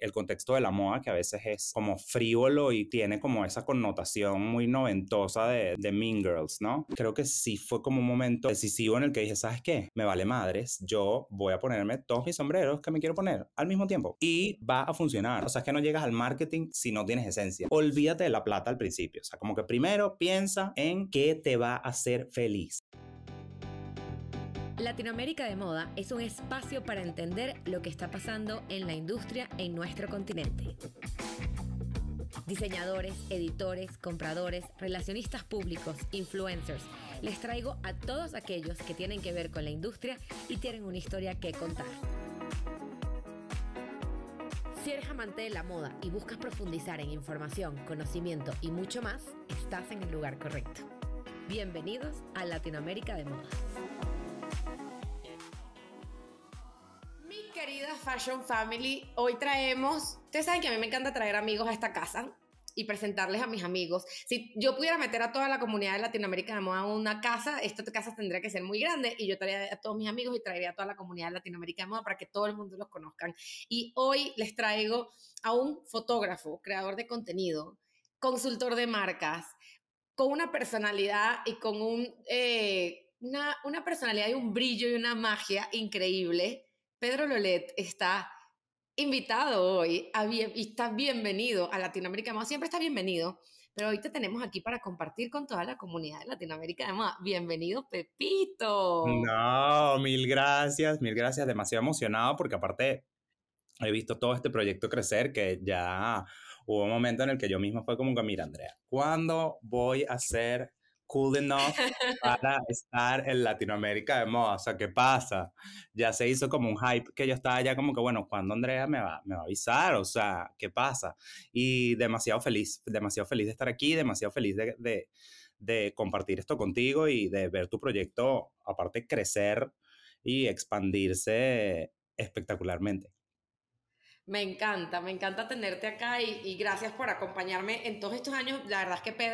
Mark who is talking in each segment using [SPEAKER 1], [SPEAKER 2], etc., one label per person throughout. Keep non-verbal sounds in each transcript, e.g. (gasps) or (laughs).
[SPEAKER 1] el contexto de la moda, que a veces es como frívolo y tiene como esa connotación muy noventosa de, de Mean Girls, ¿no? Creo que sí fue como un momento decisivo en el que dije, ¿sabes qué? Me vale madres, yo voy a ponerme todos mis sombreros que me quiero poner al mismo tiempo y va a funcionar. O sea, es que no llegas al marketing si no tienes esencia. Olvídate de la plata al principio. O sea, como que primero piensa en qué te va a hacer feliz.
[SPEAKER 2] Latinoamérica de Moda es un espacio para entender lo que está pasando en la industria en nuestro continente. Diseñadores, editores, compradores, relacionistas públicos, influencers. Les traigo a todos aquellos que tienen que ver con la industria y tienen una historia que contar. Si eres amante de la moda y buscas profundizar en información, conocimiento y mucho más, estás en el lugar correcto. Bienvenidos a Latinoamérica de Moda. querida Fashion Family, hoy traemos, ustedes saben que a mí me encanta traer amigos a esta casa y presentarles a mis amigos. Si yo pudiera meter a toda la comunidad de Latinoamérica de moda a una casa, esta casa tendría que ser muy grande y yo traería a todos mis amigos y traería a toda la comunidad de Latinoamérica de moda para que todo el mundo los conozcan. Y hoy les traigo a un fotógrafo, creador de contenido, consultor de marcas, con una personalidad y con un... Eh, una, una personalidad y un brillo y una magia increíble Pedro Lolet está invitado hoy y está bienvenido a Latinoamérica de Siempre está bienvenido, pero hoy te tenemos aquí para compartir con toda la comunidad de Latinoamérica de Bienvenido, Pepito.
[SPEAKER 1] No, mil gracias, mil gracias. Demasiado emocionado porque aparte he visto todo este proyecto crecer que ya hubo un momento en el que yo mismo fue como mira, Andrea, ¿cuándo voy a ser cool enough para estar en Latinoamérica de moda. O sea, ¿qué pasa? Ya se hizo como un hype que yo estaba ya como que, bueno, ¿cuándo Andrea me va, me va a avisar? O sea, ¿qué pasa? Y demasiado feliz, demasiado feliz de estar aquí, demasiado feliz de, de, de compartir esto contigo y de ver tu proyecto, aparte, crecer y expandirse espectacularmente.
[SPEAKER 2] Me encanta, me encanta tenerte acá y, gracias por acompañarme en todos estos años. La verdad es que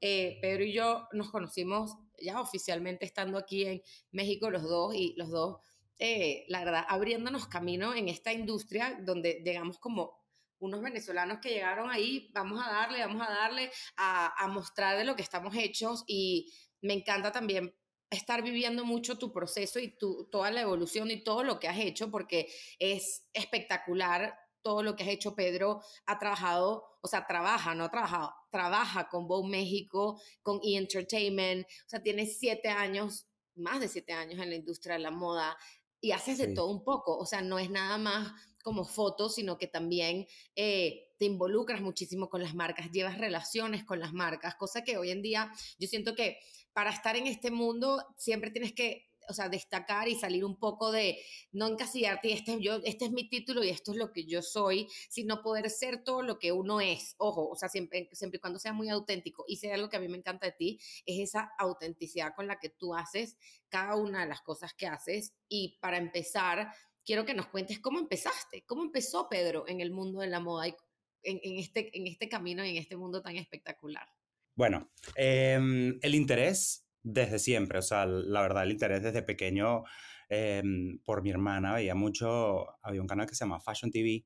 [SPEAKER 2] eh, Pedro, y yo nos conocimos ya oficialmente estando aquí en México los dos y los dos, eh, la verdad, abriéndonos camino en esta industria donde llegamos como unos venezolanos que llegaron ahí, vamos a darle, vamos a darle, a, a mostrar de lo que estamos hechos y me encanta también estar viviendo mucho tu proceso y tu, toda la evolución y todo lo que has hecho, porque es espectacular todo lo que has hecho, Pedro, ha trabajado, o sea, trabaja, no ha trabajado, trabaja con Bow México, con E! Entertainment, o sea, tienes siete años, más de siete años en la industria de la moda y haces de todo un poco, o sea, no es nada más como fotos, sino que también... Eh, te involucras muchísimo con las marcas, llevas relaciones con las marcas, cosa que hoy en día yo siento que para estar en este mundo siempre tienes que o sea, destacar y salir un poco de no encasillarte este, yo, este es mi título y esto es lo que yo soy, sino poder ser todo lo que uno es. Ojo, o sea, siempre, siempre y cuando sea muy auténtico. Y sea algo que a mí me encanta de ti, es esa autenticidad con la que tú haces cada una de las cosas que haces. Y para empezar, quiero que nos cuentes cómo empezaste, cómo empezó Pedro en el mundo de la moda y en, este, en este camino y en este mundo tan espectacular?
[SPEAKER 1] Bueno, em, el interés desde siempre, o sea, la verdad, el interés desde pequeño em, por mi hermana, veía mucho, había un canal que se llama Fashion TV,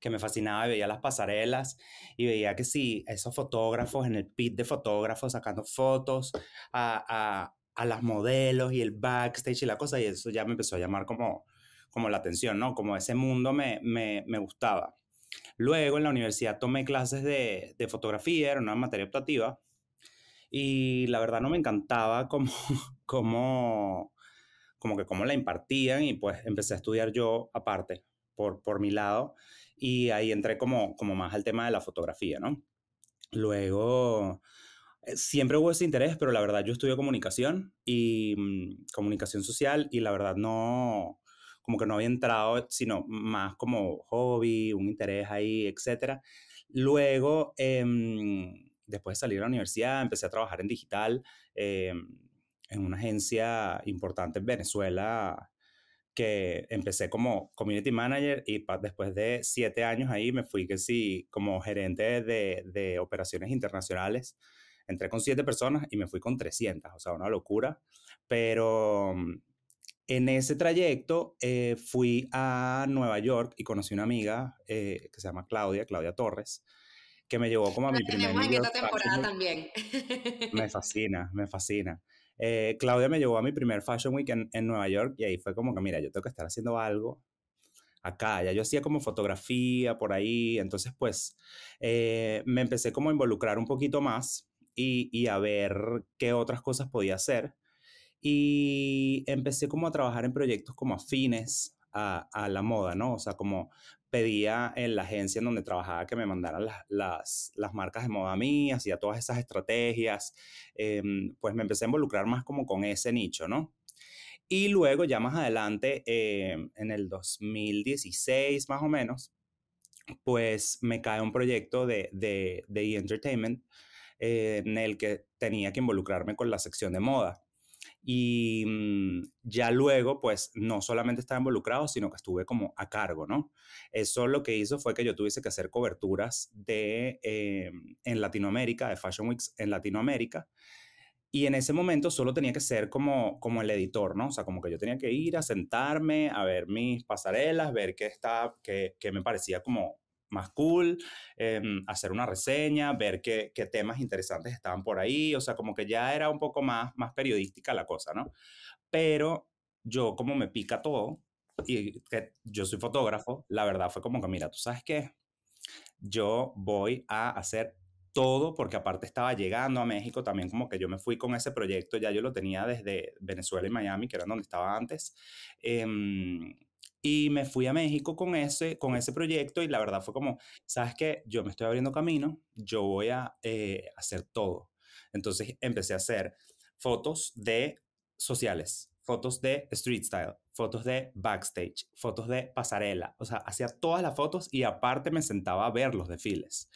[SPEAKER 1] que me fascinaba veía las pasarelas y veía que sí, esos fotógrafos en el pit de fotógrafos sacando fotos a, a, a, las modelos y el backstage y la cosa, y eso ya me empezó a llamar como, como la atención, ¿no? Como ese mundo me, me, me gustaba. Luego en la universidad tomé clases de, fotografía, era una materia optativa, y la verdad no me encantaba como, (laughs) como, que cómo la impartían y pues empecé a estudiar yo aparte, por, mi lado, y ahí entré como, más al tema de la fotografía, ¿no? Luego, eh, siempre hubo ese interés, pero la verdad yo estudié comunicación y mm, comunicación social y la verdad no, como que no había entrado, sino más como hobby, un interés ahí, etc. Luego, em, después de salir de la universidad, empecé a trabajar en digital em, en una agencia importante en Venezuela que empecé como community manager y después de siete años ahí me fui que sí, como gerente de, de operaciones internacionales entré con siete personas y me fui con 300, o sea, una locura, pero en ese trayecto eh, fui a Nueva York y conocí una amiga eh, que se llama Claudia, Claudia Torres, que me llevó como a ah, mi primer en esta temporada
[SPEAKER 2] también. Me (laughs)
[SPEAKER 1] fascina, me fascina. Eh, Claudia me llevó a mi primer Fashion Week en, Nueva York y ahí fue como que, mira, yo tengo que estar haciendo algo acá. Ya yo hacía como fotografía por ahí, entonces pues me empecé como a involucrar un poquito más y, y, a ver qué otras cosas podía hacer y empecé como a trabajar en proyectos como afines a, la moda, ¿no? O sea, como pedía en la agencia en donde trabajaba que me mandaran las, marcas de moda mías y a todas esas estrategias, em, pues me empecé a involucrar más como con ese nicho, ¿no? Y luego ya más adelante, em, en el 2016 más o menos, pues me cae un proyecto de, de, Entertainment eh, en el que tenía que involucrarme con la sección de moda y mm, ya luego, pues, no solamente estaba involucrado, sino que estuve como a cargo, ¿no? Eso lo que hizo fue que yo tuviese que hacer coberturas de, eh, en Latinoamérica, de Fashion Weeks en Latinoamérica. Y en ese momento solo tenía que ser como, como el editor, ¿no? O sea, como que yo tenía que ir a sentarme, a ver mis pasarelas, ver qué, está qué, qué me parecía como más cool, eh, hacer una reseña, ver qué, qué, temas interesantes estaban por ahí, o sea, como que ya era un poco más, más periodística la cosa, ¿no? Pero yo como me pica todo, y que yo soy fotógrafo, la verdad fue como que, mira, tú sabes qué, yo voy a hacer todo, porque aparte estaba llegando a México también, como que yo me fui con ese proyecto, ya yo lo tenía desde Venezuela y Miami, que era donde estaba antes. Em, y me fui a México con ese, con ese proyecto y la verdad fue como, ¿sabes qué? Yo me estoy abriendo camino, yo voy a eh, hacer todo. Entonces empecé a hacer fotos de sociales, fotos de street style, fotos de backstage, fotos de pasarela, o sea, hacía todas las fotos y aparte me sentaba a ver los desfiles.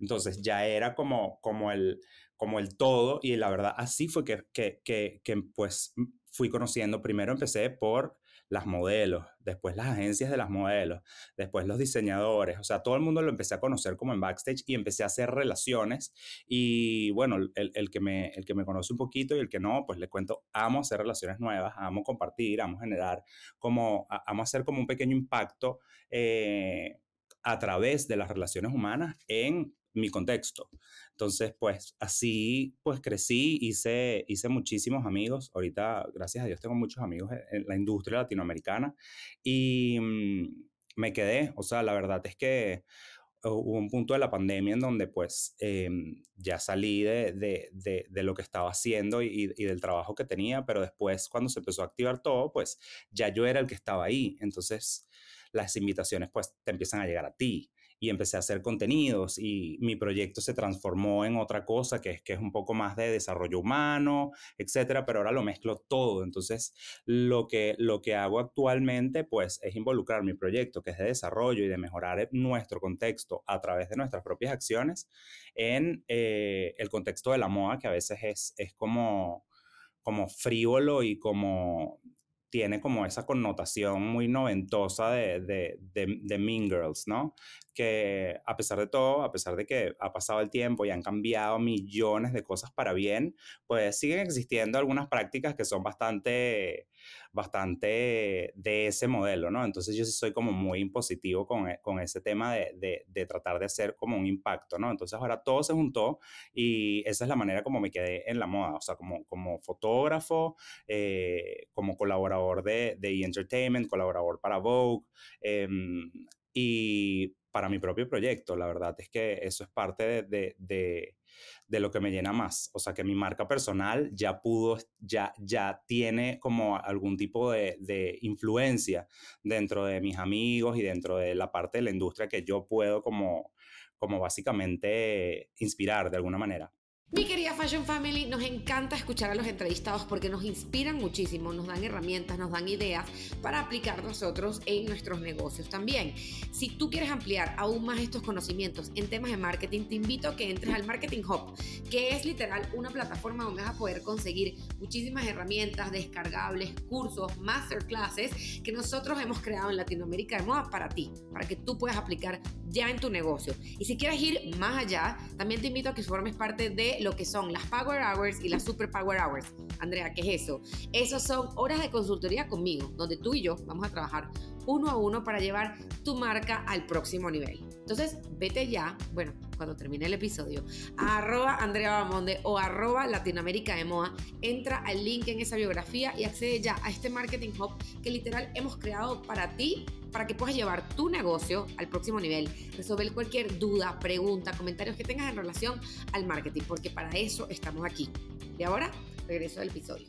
[SPEAKER 1] Entonces ya era como, como, el, como el todo y la verdad así fue que, que, que, que pues fui conociendo. Primero empecé por las modelos, después las agencias de las modelos, después los diseñadores, o sea, todo el mundo lo empecé a conocer como en backstage y empecé a hacer relaciones y bueno, el, que, me, el que me conoce un poquito y el que no, pues le cuento, amo hacer relaciones nuevas, amo compartir, amo generar, como, amo hacer como un pequeño impacto eh, a través de las relaciones humanas en mi contexto. Entonces, pues así, pues crecí, hice, hice muchísimos amigos. Ahorita, gracias a Dios, tengo muchos amigos e, en la industria latinoamericana y mm, me quedé. O sea, la verdad es que eh, hubo un punto de la pandemia en donde pues em, ya salí de, de, de, lo que estaba haciendo y, y, del trabajo que tenía, pero después cuando se empezó a activar todo, pues ya yo era el que estaba ahí. Entonces las invitaciones pues te empiezan a llegar a ti y empecé a hacer contenidos y mi proyecto se transformó en otra cosa que es que es un poco más de desarrollo humano, etcétera, pero ahora lo mezclo todo. Entonces, lo que lo que hago actualmente pues es involucrar mi proyecto que es de desarrollo y de mejorar eh, nuestro contexto a través de nuestras propias acciones en eh, el contexto de la moda que a veces es, es como como frívolo y como tiene como esa connotación muy noventosa de, de, de, de Mean Girls, ¿no? que a pesar de todo, a pesar de que ha pasado el tiempo y han cambiado millones de cosas para bien, pues siguen existiendo algunas prácticas que son bastante, bastante de ese modelo, ¿no? Entonces yo sí soy como muy impositivo con, e, con ese tema de, de, tratar de hacer como un impacto, ¿no? Entonces ahora todo se juntó y esa es la manera como me quedé en la moda, o sea, como, como fotógrafo, eh, como colaborador de, de e Entertainment, colaborador para Vogue. Em, y para mi propio proyecto. La verdad es que eso es parte de, lo que me llena más. O sea, que mi marca personal ya pudo, ya, ya tiene como algún tipo de, influencia dentro de mis amigos y dentro de la parte de la industria que yo puedo como, como básicamente inspirar de alguna manera.
[SPEAKER 2] Mi querida Fashion Family, nos encanta escuchar a los entrevistados porque nos inspiran muchísimo, nos dan herramientas, nos dan ideas para aplicar nosotros en nuestros negocios también. Si tú quieres ampliar aún más estos conocimientos en temas de marketing, te invito a que entres al Marketing Hub, que es literal una plataforma donde vas a poder conseguir muchísimas herramientas, descargables, cursos, masterclasses que nosotros hemos creado en Latinoamérica de Moda para ti, para que tú puedas aplicar ya en tu negocio. Y si quieres ir más allá, también te invito a que formes parte de lo que son las Power Hours y las Super Power Hours. Andrea, ¿qué es eso? Esas son horas de consultoría conmigo, donde tú y yo vamos a trabajar uno a uno para llevar tu marca al próximo nivel. Entonces, vete ya, bueno, cuando termine el episodio, arroba Andrea Bamonde o arroba Latinoamérica de Moa entra al link en esa biografía y accede ya a este Marketing Hub que literal hemos creado para ti para que puedas llevar tu negocio al próximo nivel, resolver cualquier duda, pregunta, comentarios que tengas en relación al marketing, porque para eso estamos aquí. Y ahora, regreso al episodio.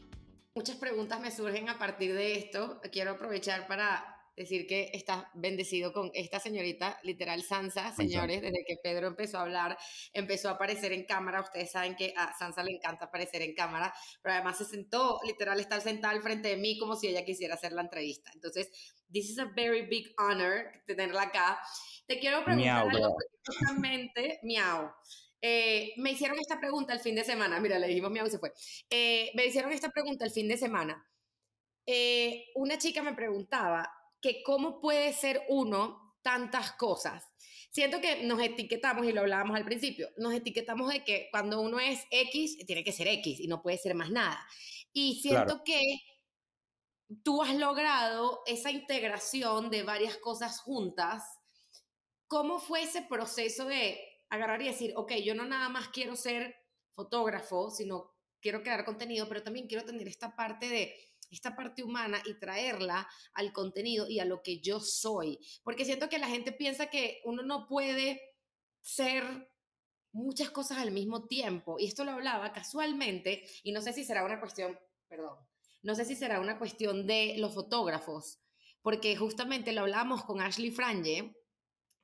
[SPEAKER 2] Muchas preguntas me surgen a partir de esto. Quiero aprovechar para decir que estás bendecido con esta señorita, literal Sansa, señores, desde que Pedro empezó a hablar, empezó a aparecer en cámara, ustedes saben que a Sansa le encanta aparecer en cámara, pero además se sentó, literal, está sentada al frente de mí como si ella quisiera hacer la entrevista. Entonces, this is a very big honor tenerla acá. Te quiero preguntar miau, algo miau. Eh, me hicieron esta pregunta el fin de semana, mira, le dijimos miau y se fue. Eh, me hicieron esta pregunta el fin de semana. Eh, una chica me preguntaba que cómo puede ser uno tantas cosas. Siento que nos etiquetamos, y lo hablábamos al principio, nos etiquetamos de que cuando uno es X, tiene que ser X y no puede ser más nada. Y siento que tú has logrado esa integración de varias cosas juntas. ¿Cómo fue ese proceso de agarrar y decir, ok, yo no nada más quiero ser fotógrafo, sino quiero crear contenido, pero también quiero tener esta parte de esta parte humana y traerla al contenido y a lo que yo soy. Porque siento que la gente piensa que uno no puede ser muchas cosas al mismo tiempo. Y esto lo hablaba casualmente, y no sé si será una cuestión, perdón, no sé si será una cuestión de los fotógrafos, porque justamente lo hablábamos con Ashley Franje,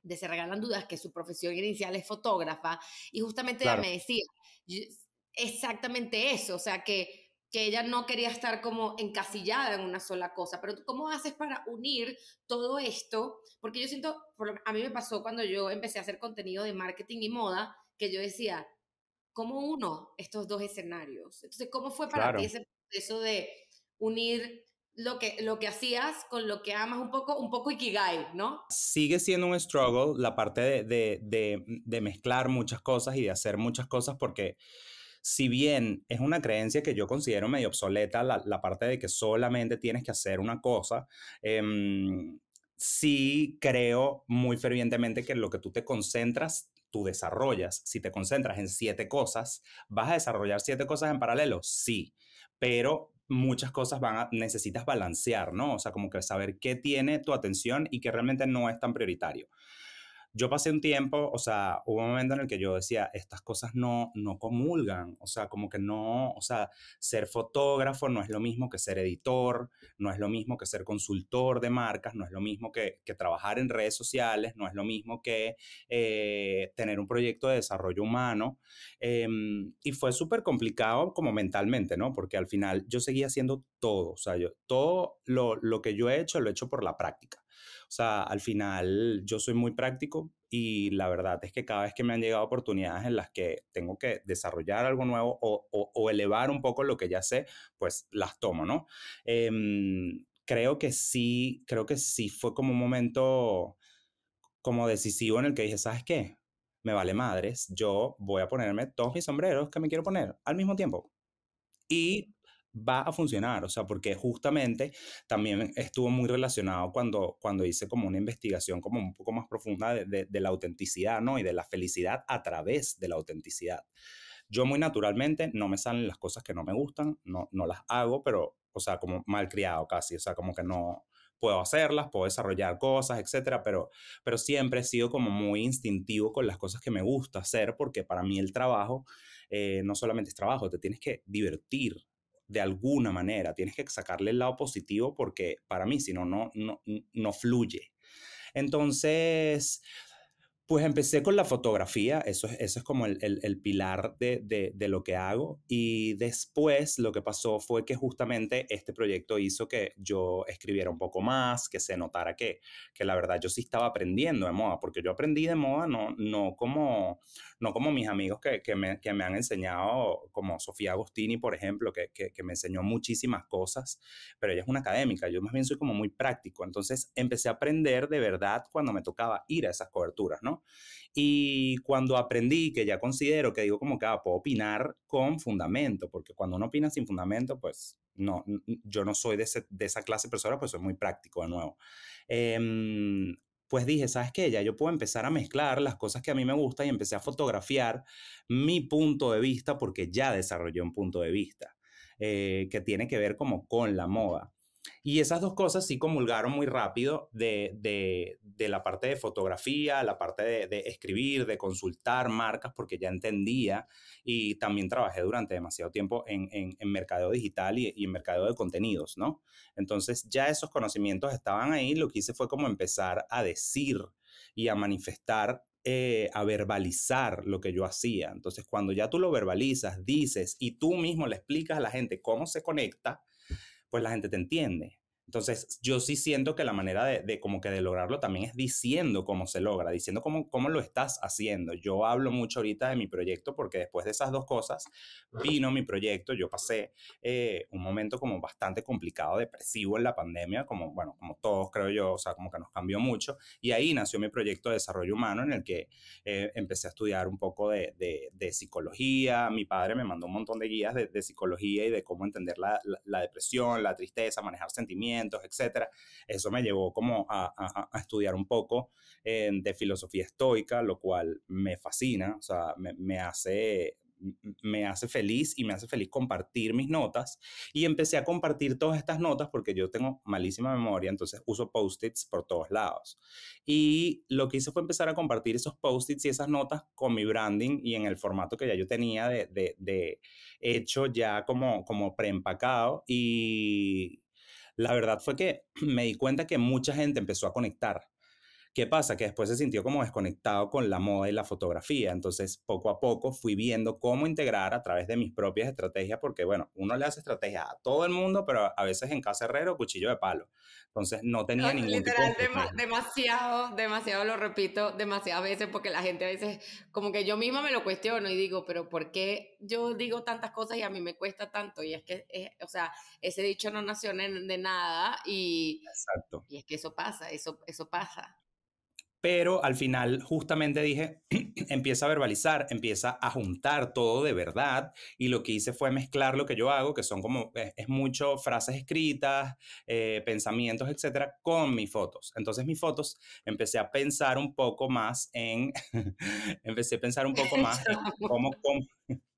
[SPEAKER 2] de Se Regalan Dudas, que su profesión inicial es fotógrafa, y justamente ella me decía exactamente eso, o sea que que ella no quería estar como encasillada en una sola cosa, pero ¿cómo haces para unir todo esto? Porque yo siento, a mí me pasó cuando yo empecé a hacer contenido de marketing y moda, que yo decía, ¿cómo uno estos dos escenarios? Entonces, ¿cómo fue para ti ese proceso de unir lo que, lo que hacías con lo que amas un poco, un poco ikigai, ¿no?
[SPEAKER 1] Sigue siendo un struggle la parte de, de, de, de mezclar muchas cosas y de hacer muchas cosas porque si bien es una creencia que yo considero medio obsoleta, la, parte de que solamente tienes que hacer una cosa, em, sí creo muy fervientemente que lo que tú te concentras, tú desarrollas. Si te concentras en siete cosas, ¿vas a desarrollar siete cosas en paralelo? Sí, pero muchas cosas van necesitas balancear, ¿no? O sea, como que saber qué tiene tu atención y qué realmente no es tan prioritario yo pasé un tiempo, o sea, hubo un momento en el que yo decía, estas cosas no, no comulgan, o sea, como que no, o sea, ser fotógrafo no es lo mismo que ser editor, no es lo mismo que ser consultor de marcas, no es lo mismo que, trabajar en redes sociales, no es lo mismo que eh, tener un proyecto de desarrollo humano. Em, y fue súper complicado como mentalmente, ¿no? Porque al final yo seguía haciendo todo, o sea, yo, todo lo, lo que yo he hecho lo he hecho por la práctica. O sea, al final yo soy muy práctico y la verdad es que cada vez que me han llegado oportunidades en las que tengo que desarrollar algo nuevo o, elevar un poco lo que ya sé, pues las tomo, ¿no? Em, creo que sí, creo que sí fue como un momento como decisivo en el que dije, ¿sabes qué? Me vale madres, yo voy a ponerme todos mis sombreros que me quiero poner al mismo tiempo. Y va a funcionar, o sea, porque justamente también estuvo muy relacionado cuando, cuando hice como una investigación como un poco más profunda de, la autenticidad, ¿no? Y de la felicidad a través de la autenticidad. Yo muy naturalmente no me salen las cosas que no me gustan, no, no las hago, pero, o sea, como malcriado casi, o sea, como que no, puedo hacerlas, puedo desarrollar cosas, etcétera, pero, pero siempre he sido como muy instintivo con las cosas que me gusta hacer, porque para mí el trabajo eh, no solamente es trabajo, te tienes que divertir de alguna manera. Tienes que sacarle el lado positivo porque para mí, si no, no, no, fluye. Entonces, pues empecé con la fotografía, eso es, eso es como el, pilar de, lo que hago. Y después lo que pasó fue que justamente este proyecto hizo que yo escribiera un poco más, que se notara que, la verdad yo sí estaba aprendiendo de moda, porque yo aprendí de moda no, no, como, no como mis amigos que, me, que me, han enseñado, como Sofía Agostini, por ejemplo, que me enseñó muchísimas cosas, pero ella es una académica, yo más bien soy como muy práctico. Entonces empecé a aprender de verdad cuando me tocaba ir a esas coberturas, ¿no? Y cuando aprendí, que ya considero que digo como que ah, puedo opinar con fundamento, porque cuando uno opina sin fundamento, pues no, yo no soy de, esa clase de persona, pues soy muy práctico de nuevo. Em, pues dije, ¿sabes qué? Ya yo puedo empezar a mezclar las cosas que a mí me gustan y empecé a fotografiar mi punto de vista porque ya desarrollé un punto de vista eh, que tiene que ver como con la moda. Y esas dos cosas sí comulgaron muy rápido de, la parte de fotografía, la parte de, escribir, de consultar marcas, porque ya entendía y también trabajé durante demasiado tiempo en, en, mercadeo digital y, y, en mercadeo de contenidos, ¿no? Entonces ya esos conocimientos estaban ahí, lo que hice fue como empezar a decir y a manifestar eh, a verbalizar lo que yo hacía. Entonces, cuando ya tú lo verbalizas, dices y tú mismo le explicas a la gente cómo se conecta, pues la gente te entiende. Entonces, yo sí siento que la manera de, de, como que de lograrlo también es diciendo cómo se logra, diciendo cómo, cómo lo estás haciendo. Yo hablo mucho ahorita de mi proyecto porque después de esas dos cosas vino mi proyecto. Yo pasé eh, un momento como bastante complicado, depresivo en la pandemia, como, bueno, como todos creo yo, o sea, como que nos cambió mucho. Y ahí nació mi proyecto de desarrollo humano en el que eh, empecé a estudiar un poco de, de, psicología. Mi padre me mandó un montón de guías de, psicología y de cómo entender la, la depresión, la tristeza, manejar sentimientos etcétera Eso me llevó como a, estudiar un poco eh, de filosofía estoica, lo cual me fascina, o sea, me, hace me hace feliz y me hace feliz compartir mis notas. Y empecé a compartir todas estas notas porque yo tengo malísima memoria, entonces uso post-its por todos lados. Y lo que hice fue empezar a compartir esos post-its y esas notas con mi branding y en el formato que ya yo tenía de, de hecho ya como, como preempacado. Y la verdad fue que (clears throat) me di cuenta que mucha gente empezó a conectar ¿Qué pasa? Que después se sintió como desconectado con la moda y la fotografía. Entonces, poco a poco fui viendo cómo integrar a través de mis propias estrategias, porque bueno, uno le hace estrategias a todo el mundo, pero a veces en casa herrero, cuchillo de palo. Entonces, no tenía ningún tipo
[SPEAKER 2] demasiado, demasiado, lo repito, demasiadas veces, porque la gente a veces, como que yo misma me lo cuestiono y digo, pero ¿por qué yo digo tantas cosas y a mí me cuesta tanto? Y es que, o sea, ese dicho no nació de nada y, Exacto. y es que eso pasa, eso, eso pasa
[SPEAKER 1] pero al final justamente dije, (clears throat) empieza a verbalizar, empieza a juntar todo de verdad y lo que hice fue mezclar lo que yo hago, que son como, es, mucho frases escritas, eh, pensamientos, etcétera, con mis fotos. Entonces mis fotos empecé a pensar un poco más en, (laughs) empecé a pensar un poco más en cómo (laughs)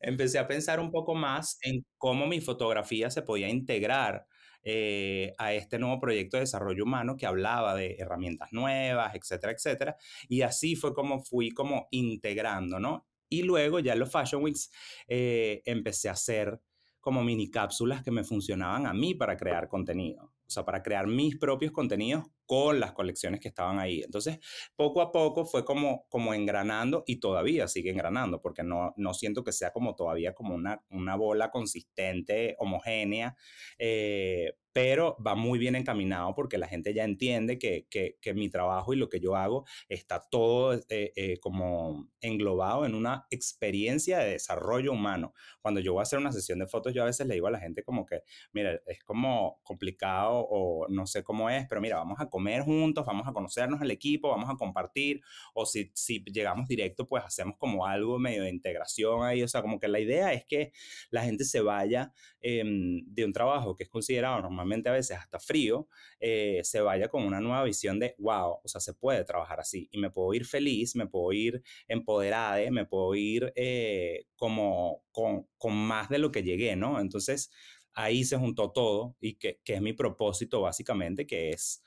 [SPEAKER 1] empecé a pensar un poco más en cómo mi fotografía se podía integrar eh, a este nuevo proyecto de desarrollo humano que hablaba de herramientas nuevas, etcétera, etcétera. Y así fue como fui como integrando, ¿no? Y luego ya en los Fashion Weeks eh, empecé a hacer como mini cápsulas que me funcionaban a mí para crear contenido, o sea, para crear mis propios contenidos con las colecciones que estaban ahí. Entonces, poco a poco fue como, como engranando y todavía sigue engranando, porque no, no siento que sea como todavía como una, una bola consistente, homogénea, eh, pero va muy bien encaminado porque la gente ya entiende que, que, que mi trabajo y lo que yo hago está todo eh, eh, como englobado en una experiencia de desarrollo humano. Cuando yo voy a hacer una sesión de fotos, yo a veces le digo a la gente como que, mira, es como complicado o no sé cómo es, pero mira, vamos a comer juntos, vamos a conocernos el equipo, vamos a compartir, o si, si llegamos directo, pues hacemos como algo medio de integración ahí, o sea, como que la idea es que la gente se vaya em, de un trabajo que es considerado normalmente a veces hasta frío, eh, se vaya con una nueva visión de, wow, o sea, se puede trabajar así y me puedo ir feliz, me puedo ir empoderada, me puedo ir eh, como con, más de lo que llegué, ¿no? Entonces, ahí se juntó todo y que, que, es mi propósito básicamente, que es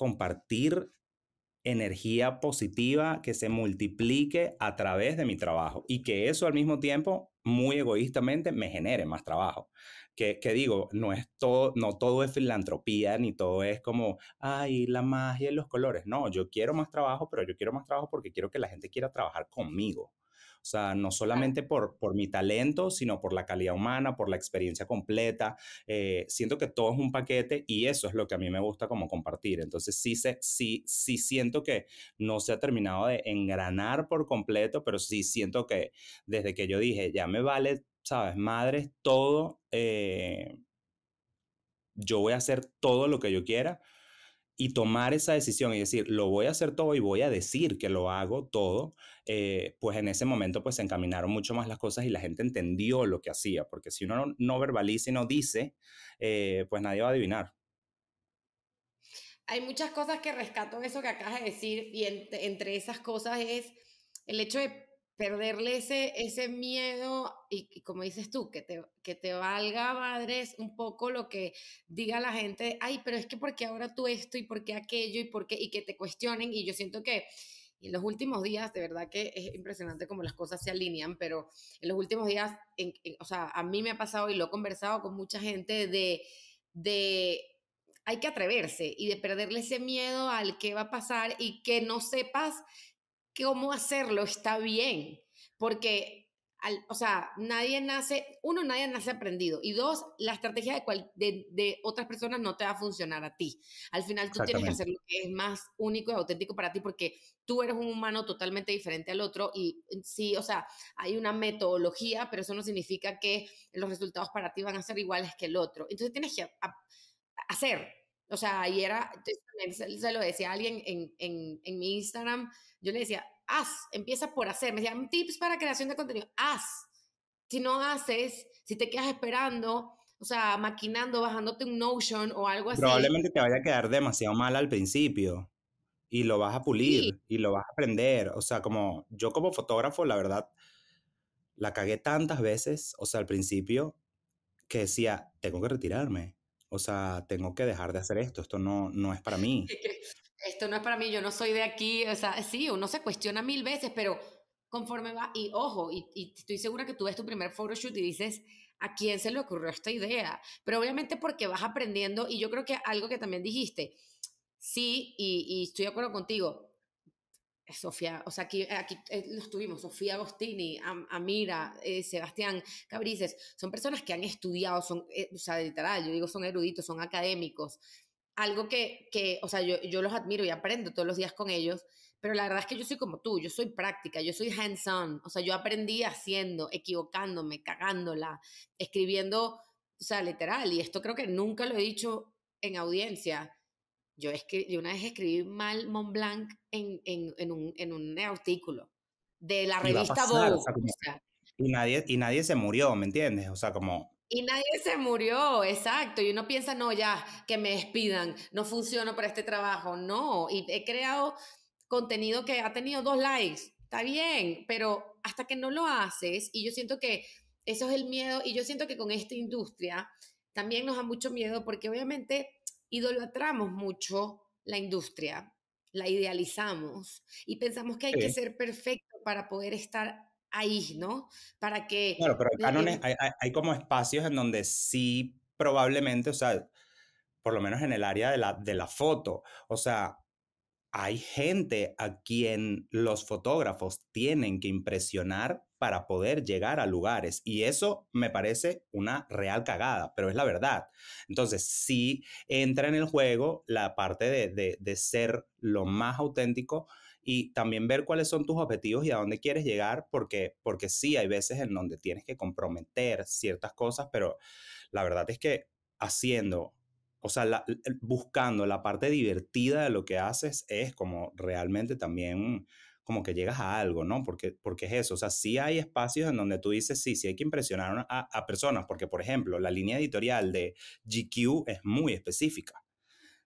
[SPEAKER 1] compartir energía positiva que se multiplique a través de mi trabajo y que eso al mismo tiempo, muy egoístamente, me genere más trabajo. Que, digo, no, es todo, no todo es filantropía, ni todo es como, ay, la magia y los colores. No, yo quiero más trabajo, pero yo quiero más trabajo porque quiero que la gente quiera trabajar conmigo. O sea, no solamente por, por mi talento, sino por la calidad humana, por la experiencia completa. Eh, siento que todo es un paquete y eso es lo que a mí me gusta como compartir. Entonces sí, sí, sí siento que no se ha terminado de engranar por completo, pero sí siento que desde que yo dije, ya me vale, sabes, madres, todo, eh, yo voy a hacer todo lo que yo quiera y tomar esa decisión y decir, lo voy a hacer todo y voy a decir que lo hago todo, eh, pues en ese momento pues se encaminaron mucho más las cosas y la gente entendió lo que hacía, porque si uno no, verbaliza y no dice, eh, pues nadie va a adivinar.
[SPEAKER 2] Hay muchas cosas que rescato en eso que acabas de decir y entre esas cosas es el hecho de perderle ese, ese miedo y, como dices tú, que te, que te valga madres un poco lo que diga la gente, ay, pero es que porque ahora tú esto y porque aquello y qué y que te cuestionen y yo siento que en los últimos días, de verdad que es impresionante como las cosas se alinean, pero en los últimos días, o sea, a mí me ha pasado y lo he conversado con mucha gente de, de hay que atreverse y de perderle ese miedo al que va a pasar y que no sepas cómo hacerlo está bien, porque, al, o sea, nadie nace, uno, nadie nace aprendido, y dos, la estrategia de, cual, de, de, otras personas no te va a funcionar a ti. Al final tú tienes que hacer lo que es más único y auténtico para ti, porque tú eres un humano totalmente diferente al otro, y eh, sí, o sea, hay una metodología, pero eso no significa que los resultados para ti van a ser iguales que el otro. Entonces tienes que hacer, o sea, ayer se lo decía a alguien en, en, en, mi Instagram, yo le decía, haz, empieza por hacer. Me decían, tips para creación de contenido, haz. Si no haces, si te quedas esperando, o sea, maquinando, bajándote un Notion o algo así. Probablemente
[SPEAKER 1] te vaya a quedar demasiado mal al principio y lo vas a pulir y lo vas a aprender. O sea, como yo como fotógrafo, la verdad, la cagué tantas veces, o sea, al principio, que decía, tengo que retirarme. O sea, tengo que dejar de hacer esto, esto no, no es para mí.
[SPEAKER 2] (laughs) esto no es para mí, yo no soy de aquí, o sea, sí, uno se cuestiona mil veces, pero conforme va, y ojo, y, estoy segura que tú ves tu primer photoshoot y dices, ¿a quién se le ocurrió esta idea? Pero obviamente porque vas aprendiendo, y yo creo que algo que también dijiste, sí, y, estoy de acuerdo contigo, Sofía, o sea, aquí, aquí eh, los tuvimos, Sofía Agostini, Amira, eh, Sebastián Cabrices, son personas que han estudiado, son, eh, o sea, literal, yo digo, son eruditos, son académicos, algo que, que o sea, yo, yo los admiro y aprendo todos los días con ellos, pero la verdad es que yo soy como tú, yo soy práctica, yo soy hands-on, o sea, yo aprendí haciendo, equivocándome, cagándola, escribiendo, o sea, literal, y esto creo que nunca lo he dicho en audiencia. Yo, yo una vez escribí mal Montblanc en, en, en, un, en un, artículo de la revista Vogue.
[SPEAKER 1] y, nadie, y nadie se murió, ¿me entiendes? O sea, como
[SPEAKER 2] y nadie se murió, exacto. Y uno piensa, no, ya, que me despidan, no funciono para este trabajo. No, y he creado contenido que ha tenido dos likes, está bien, pero hasta que no lo haces, y yo siento que eso es el miedo, y yo siento que con esta industria también nos da mucho miedo porque obviamente idolatramos mucho la industria, la idealizamos y pensamos que hay que ser perfecto para poder estar ahí, ¿no? Para que... pero
[SPEAKER 1] hay, hay, como espacios en donde sí probablemente, o sea, por lo menos en el área de la, de la foto, o sea, hay gente a quien los fotógrafos tienen que impresionar para poder llegar a lugares y eso me parece una real cagada, pero es la verdad. Entonces, sí entra en el juego la parte de, de, de ser lo más auténtico y también ver cuáles son tus objetivos y a dónde quieres llegar, porque, porque sí, hay veces en donde tienes que comprometer ciertas cosas, pero la verdad es que haciendo, o sea, buscando la parte divertida de lo que haces es como realmente también como que llegas a algo, ¿no? Porque, porque es eso, o sea, sí hay espacios en donde tú dices, sí, sí hay que impresionar a, a personas, porque por ejemplo, la línea editorial de GQ es muy específica.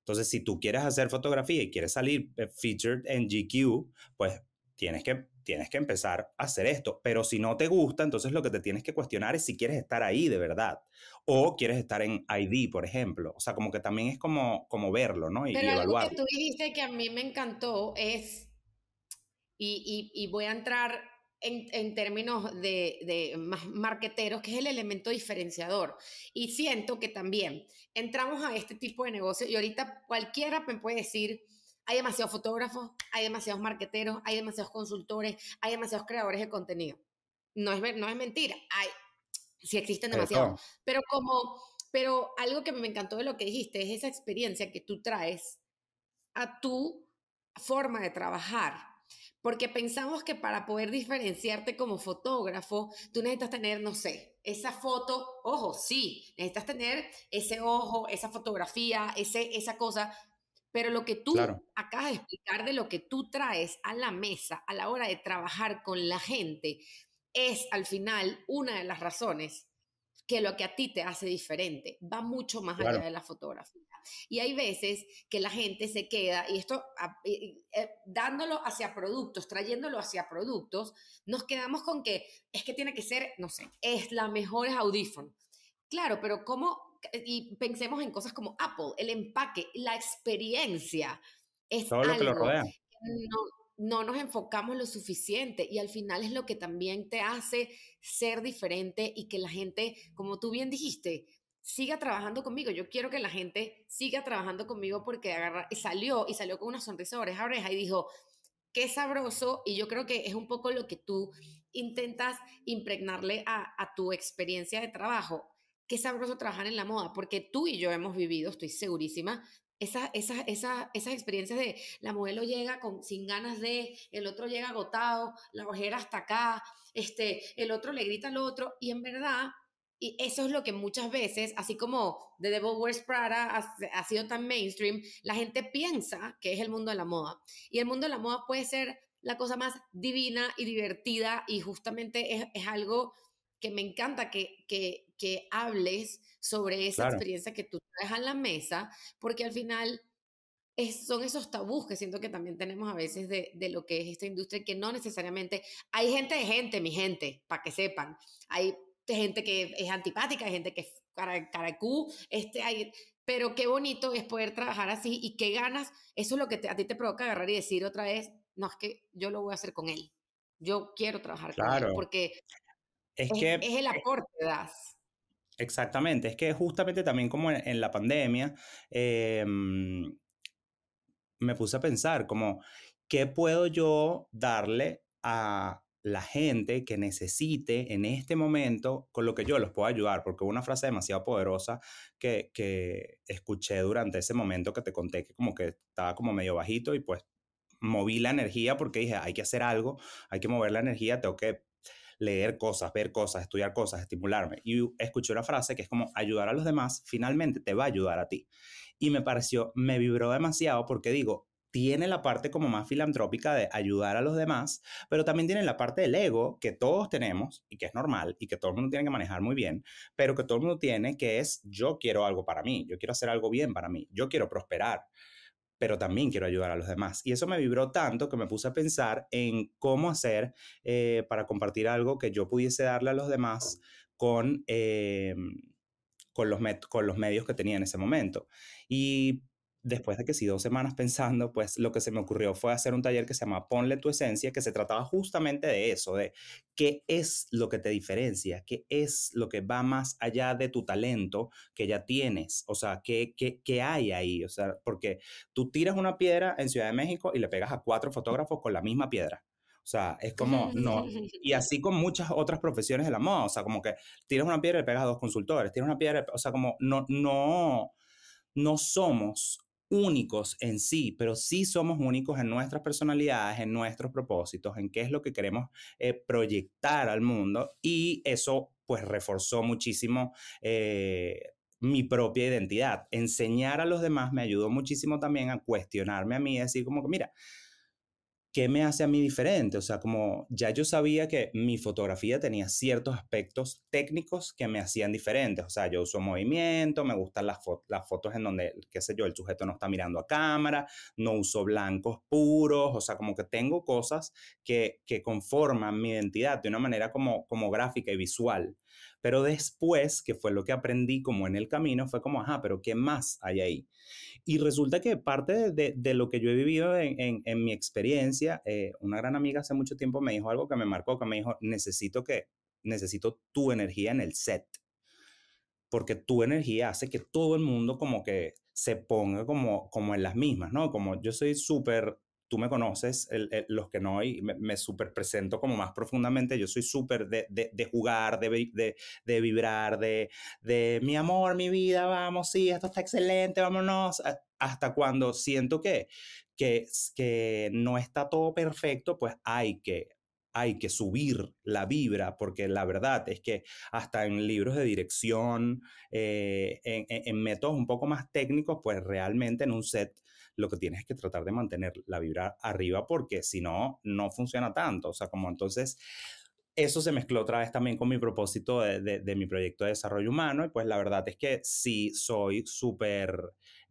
[SPEAKER 1] Entonces, si tú quieres hacer fotografía y quieres salir eh, featured en GQ, pues tienes que, tienes que empezar a hacer esto. Pero si no te gusta, entonces lo que te tienes que cuestionar es si quieres estar ahí de verdad. O quieres estar en ID, por ejemplo. O sea, como que también es como, como verlo, ¿no? Y, Pero lo que tú
[SPEAKER 2] dijiste que a mí me encantó es, y, y, y voy a entrar en, términos de, más marqueteros, que es el elemento diferenciador. Y siento que también entramos a este tipo de negocio y ahorita cualquiera me puede decir, hay demasiados fotógrafos, hay demasiados marqueteros, hay demasiados consultores, hay demasiados creadores de contenido. No es, no es mentira, hay, sí existen demasiados. Pero como, pero algo que me encantó de lo que dijiste es esa experiencia que tú traes a tu forma de trabajar porque pensamos que para poder diferenciarte como fotógrafo, tú necesitas tener, no sé, esa foto, ojo, sí, necesitas tener ese ojo, esa fotografía, ese, esa cosa, pero lo que tú acá acabas de explicar de lo que tú traes a la mesa a la hora de trabajar con la gente es al final una de las razones que lo que a ti te hace diferente. Va mucho más allá de la fotografía. Y hay veces que la gente se queda, y esto ah, eh, dándolo hacia productos, trayéndolo hacia productos, nos quedamos con que es que tiene que ser, no sé, es la mejor audífono. Claro, pero ¿cómo? Y pensemos en cosas como Apple, el empaque, la experiencia. Todo lo que lo rodea. no, no nos enfocamos lo suficiente y al final es lo que también te hace ser diferente y que la gente, como tú bien dijiste, siga trabajando conmigo. Yo quiero que la gente siga trabajando conmigo porque agarra, salió y salió con una sonrisa de oreja y dijo, qué sabroso. Y yo creo que es un poco lo que tú intentas impregnarle a, a tu experiencia de trabajo. Qué sabroso trabajar en la moda, porque tú y yo hemos vivido, estoy segurísima, esas, experiencias de la modelo llega con, sin ganas de, el otro llega agotado, la ojera hasta acá, este, el otro le grita al otro, y en verdad, y eso es lo que muchas veces, así como The Devil Wears Prada ha, sido tan mainstream, la gente piensa que es el mundo de la moda. Y el mundo de la moda puede ser la cosa más divina y divertida, y justamente es, es algo que me encanta que, que, que hables sobre esa experiencia que tú traes en la mesa, porque al final es, son esos tabús que siento que también tenemos a veces de, lo que es esta industria, que no necesariamente hay gente de gente, mi gente, para que sepan. Hay gente que es antipática, hay gente que es cara, caracú, este, hay, pero qué bonito es poder trabajar así y qué ganas. Eso es lo que a ti te provoca agarrar y decir otra vez, no, es que yo lo voy a hacer con él. Yo quiero trabajar claro. con él porque
[SPEAKER 1] que, es el eh
[SPEAKER 2] aporte que das.
[SPEAKER 1] Exactamente, es que justamente también como en, la pandemia, em, me puse a pensar como, ¿qué puedo yo darle a la gente que necesite en este momento con lo que yo los puedo ayudar? Porque una frase demasiado poderosa que, que escuché durante ese momento que te conté que como que estaba como medio bajito y pues moví la energía porque dije, hay que hacer algo, hay que mover la energía, tengo que leer cosas, ver cosas, estudiar cosas, estimularme. Y escuché una frase que es como ayudar a los demás, finalmente te va a ayudar a ti. Y me pareció, me vibró demasiado porque digo, tiene la parte como más filantrópica de ayudar a los demás, pero también tiene la parte del ego que todos tenemos y que es normal y que todo el mundo tiene que manejar muy bien, pero que todo el mundo tiene que es yo quiero algo para mí, yo quiero hacer algo bien para mí, yo quiero prosperar pero también quiero ayudar a los demás. Y eso me vibró tanto que me puse a pensar en cómo hacer eh, para compartir algo que yo pudiese darle a los demás con, em, los, con los medios que tenía en ese momento. Y después de que sí, dos semanas pensando, pues lo que se me ocurrió fue hacer un taller que se llama Ponle tu esencia, que se trataba justamente de eso, de qué es lo que te diferencia, qué es lo que va más allá de tu talento que ya tienes, o sea, qué, qué, qué hay ahí, o sea, porque tú tiras una piedra en Ciudad de México y le pegas a cuatro fotógrafos con la misma piedra. O sea, es como, no. (laughs) Y así con muchas otras profesiones de la moda. O sea, como que tiras una piedra y le pegas a dos consultores. Tiras una piedra, o sea, como no, no, no somos únicos en sí, pero sí somos únicos en nuestras personalidades, en nuestros propósitos, en qué es lo que queremos eh, proyectar al mundo y eso pues reforzó muchísimo eh, mi propia identidad. Enseñar a los demás me ayudó muchísimo también a cuestionarme a mí, decir como que, mira, ¿qué me hace a mí diferente? O sea, como ya yo sabía que mi fotografía tenía ciertos aspectos técnicos que me hacían diferente, O sea, yo uso movimiento, me gustan las, las fotos en donde, qué sé yo, el sujeto no está mirando a cámara, no uso blancos puros, o sea, como que tengo cosas que, que conforman mi identidad de una manera como, como gráfica y visual. Pero después, que fue lo que aprendí como en el camino, fue como, ajá, pero ¿qué más hay ahí? Y resulta que parte de, lo que yo he vivido en, mi experiencia, eh, una gran amiga hace mucho tiempo me dijo algo que me marcó, que me dijo, necesito que, necesito tu energía en el set. Porque tu energía hace que todo el mundo como que se ponga como, como en las mismas, ¿no? Como yo soy súper tú me conoces, los que no, y me, me presento como más profundamente, yo soy súper de, jugar, de, vibrar, de, mi amor, mi vida, vamos, sí, esto está excelente, vámonos, hasta cuando siento que, que, que no está todo perfecto, pues hay que hay que subir la vibra, porque la verdad es que hasta en libros de dirección, eh, en, métodos un poco más técnicos, pues realmente en un set lo que tienes es que tratar de mantener la vibra arriba porque si no, no funciona tanto. O sea, como entonces eso se mezcló otra vez también con mi propósito de, mi proyecto de desarrollo humano y pues la verdad es que sí soy súper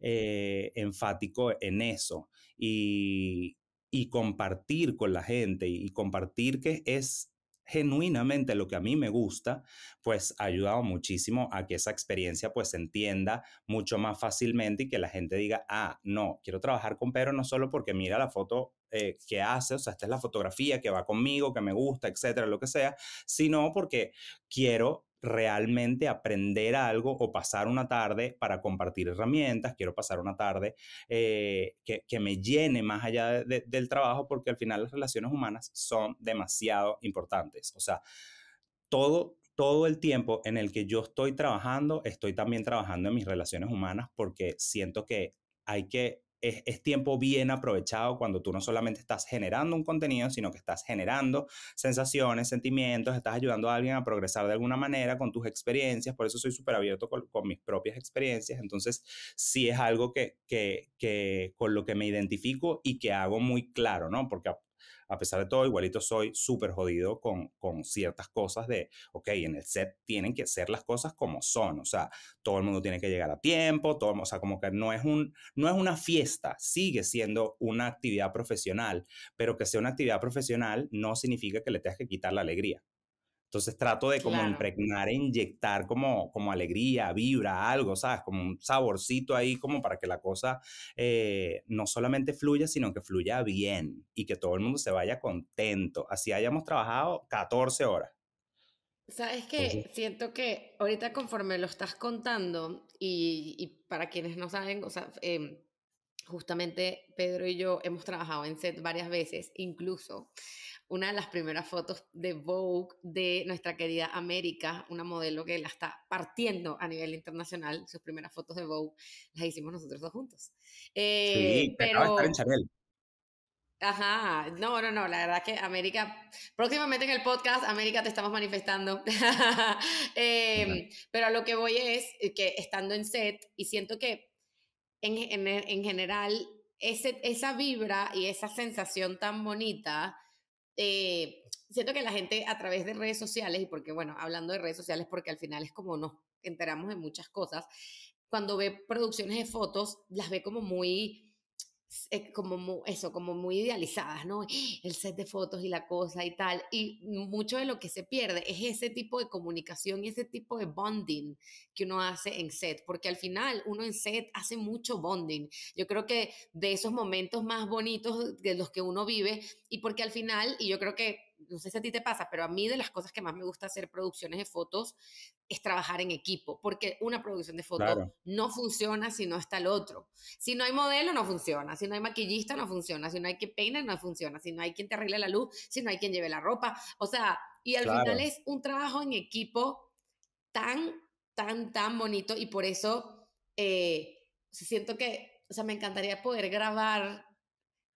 [SPEAKER 1] eh, enfático en eso y, y, compartir con la gente y compartir que es genuinamente lo que a mí me gusta, pues ha ayudado muchísimo a que esa experiencia pues se entienda mucho más fácilmente y que la gente diga, ah, no, quiero trabajar con pero no solo porque mira la foto eh, que hace, o sea, esta es la fotografía que va conmigo, que me gusta, etcétera, lo que sea, sino porque quiero realmente aprender algo o pasar una tarde para compartir herramientas, quiero pasar una tarde eh, que, me llene más allá del trabajo, porque al final las relaciones humanas son demasiado importantes. O sea, todo, todo el tiempo en el que yo estoy trabajando, estoy también trabajando en mis relaciones humanas porque siento que hay que es, tiempo bien aprovechado cuando tú no solamente estás generando un contenido, sino que estás generando sensaciones, sentimientos, estás ayudando a alguien a progresar de alguna manera con tus experiencias. Por eso soy súper abierto con, mis propias experiencias. Entonces, sí es algo que, que, con lo que me identifico y que hago muy claro, ¿no? Porque a pesar de todo, igualito soy súper jodido con, con ciertas cosas de, ok, en el set tienen que ser las cosas como son, o sea, todo el mundo tiene que llegar a tiempo, todo, o sea, como que no es, un, no es una fiesta, sigue siendo una actividad profesional, pero que sea una actividad profesional no significa que le tengas que quitar la alegría. Entonces trato de como impregnar, e inyectar como, como alegría, vibra, algo, ¿sabes? Como un saborcito ahí como para que la cosa eh, no solamente fluya, sino que fluya bien y que todo el mundo se vaya contento. Así hayamos trabajado 14 horas.
[SPEAKER 2] Sabes que siento que ahorita conforme lo estás contando y, para quienes no saben, o sea, em, justamente Pedro y yo hemos trabajado en set varias veces, incluso una de las primeras fotos de Vogue de nuestra querida América, una modelo que la está partiendo a nivel internacional. Sus primeras fotos de Vogue las hicimos nosotros dos juntos. sí, eh, pero... estar en Chanel. Ajá, no, no, no, la verdad que América, próximamente en el podcast, América te estamos manifestando, (laughs) em, pero lo que voy es que estando en set y siento que en, general esa vibra y esa sensación tan bonita eh, siento que la gente a través de redes sociales, y porque, bueno, hablando de redes sociales, porque al final es como nos enteramos de muchas cosas, cuando ve producciones de fotos, las ve como muy eh, como eso, como muy idealizadas, ¿no? (gasps) El set de fotos y la cosa y tal. Y mucho de lo que se pierde es ese tipo de comunicación y ese tipo de bonding que uno hace en set, porque al final uno en set hace mucho bonding. Yo creo que de esos momentos más bonitos de los que uno vive y porque al final, y yo creo que no sé si a ti te pasa, pero a mí de las cosas que más me gusta hacer producciones de fotos es trabajar en equipo, porque una producción de fotos no funciona si no está el otro. Si no hay modelo, no funciona. Si no hay maquillista, no funciona. Si no hay que peine, no funciona. Si no hay quien te arregle la luz, si no hay quien lleve la ropa. O sea, y al final es un trabajo en equipo tan, tan, tan bonito y por eso eh, siento que, o sea, me encantaría poder grabar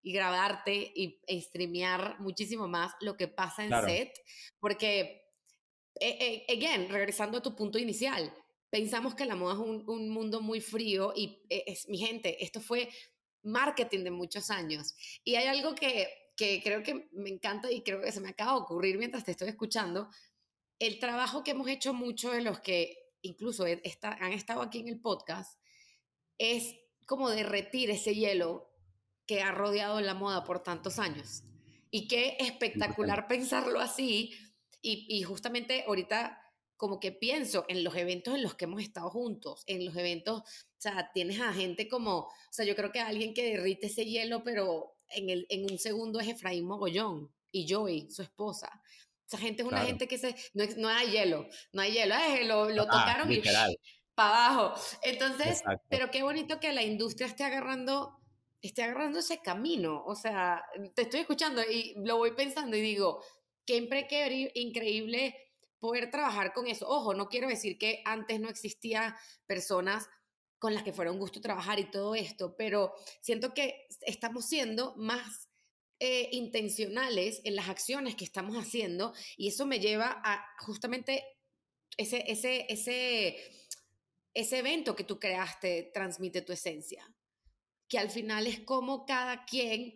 [SPEAKER 2] y grabarte y, e streamear muchísimo más lo que pasa en set, porque, eh, eh, again, regresando a tu punto inicial, pensamos que la moda es un, mundo muy frío y eh, es, mi gente, esto fue marketing de muchos años. Y hay algo que, creo que me encanta y creo que se me acaba de ocurrir mientras te estoy escuchando, el trabajo que hemos hecho muchos de los que incluso han estado aquí en el podcast, es como derretir ese hielo que ha rodeado la moda por tantos años. Y qué espectacular pensarlo así. Y, justamente ahorita como que pienso en los eventos en los que hemos estado juntos, en los eventos, o sea, tienes a gente como, o sea, yo creo que alguien que derrite ese hielo, pero en, el, en un segundo es Efraín Mogollón y Joey, su esposa. Esa gente es una gente que se, no, hay hielo, no hay hielo, eh, lo, lo ah, tocaron y para abajo. Entonces, pero qué bonito que la industria esté agarrando esté agarrando ese camino. O sea, te estoy escuchando y lo voy pensando y digo, qué, qué increíble poder trabajar con eso. Ojo, no quiero decir que antes no existía personas con las que fuera un gusto trabajar y todo esto, pero siento que estamos siendo más eh, intencionales en las acciones que estamos haciendo y eso me lleva a justamente ese, ese, ese, ese evento que tú creaste, transmite tu esencia que al final es como cada quien,